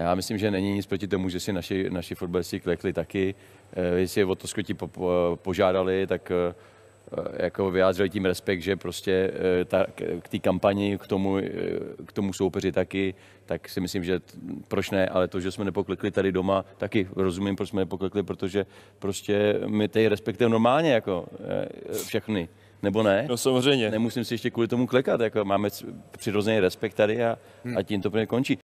Já myslím, že není nic proti tomu, že si naši, naši fotbalisti klekli taky. Eh, jestli je o to skutí po, po, požádali, tak eh, eh, jako vyjádřili tím respekt, že prostě ta, k té kampani, k tomu, k tomu soupeři taky, tak si myslím, že proč ne, ale to, že jsme nepoklekli tady doma, taky rozumím, proč jsme nepoklekli, protože prostě my tady respektujeme normálně jako všechny, nebo ne? No samozřejmě. Nemusím si ještě kvůli tomu klekat, jako máme přirozený respekt tady a, hmm. a tím to končí.